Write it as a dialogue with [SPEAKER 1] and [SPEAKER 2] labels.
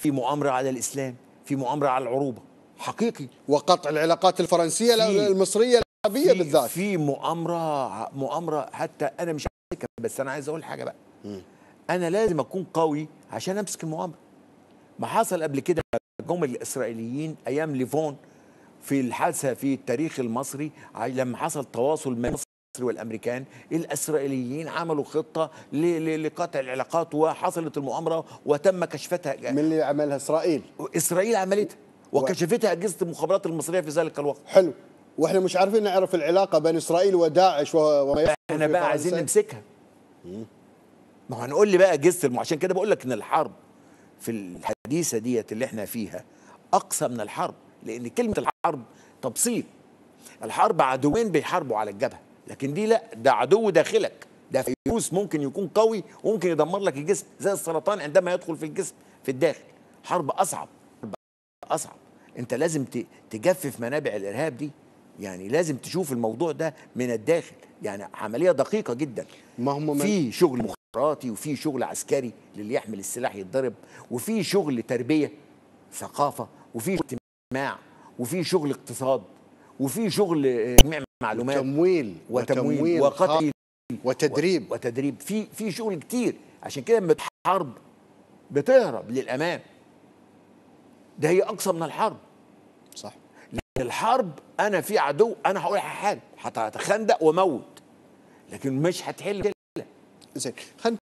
[SPEAKER 1] في مؤامره على الاسلام في مؤامره على العروبه حقيقي وقطع العلاقات الفرنسيه المصريه العربيه بالذات في مؤامره مؤامره حتى انا مش بس انا عايز اقول حاجه بقى م. انا لازم اكون قوي عشان امسك المؤامره ما حصل قبل كده جم الاسرائيليين ايام ليفون في الحادثه في التاريخ المصري لما حصل تواصل ما مصر والامريكان الاسرائيليين عملوا خطه لقطع العلاقات وحصلت المؤامره وتم كشفتها من اللي عملها اسرائيل اسرائيل عملتها وكشفتها اجهزه المخابرات المصريه في ذلك الوقت حلو واحنا مش عارفين نعرف العلاقه بين اسرائيل وداعش وما احنا بقى عايزين نمسكها ما هو هنقول لي بقى اجهزه الم... عشان كده بقول لك ان الحرب في الحديثه ديت اللي احنا فيها اقصى من الحرب لان كلمه الحرب تبسيط الحرب عدوين بيحاربوا على الجبهه لكن دي لا ده عدو داخلك ده فيروس ممكن يكون قوي وممكن يدمر لك الجسم زي السرطان عندما يدخل في الجسم في الداخل حرب اصعب حرب اصعب انت لازم تجفف منابع الارهاب دي يعني لازم تشوف الموضوع ده من الداخل يعني عمليه دقيقه جدا ما هم في شغل مخابراتي وفي شغل عسكري للي يحمل السلاح يتضرب وفي شغل تربيه ثقافه وفي اجتماع وفي شغل اقتصاد وفي شغل جميع آه، معلومات تمويل وتمويل وقتل وتدريب وتدريب في في شغل كتير عشان كده لما حرب بتهرب للامام ده هي اقصى من الحرب صح لان الحرب انا في عدو انا هقول حاجه هتخندق وموت لكن مش هتحل زين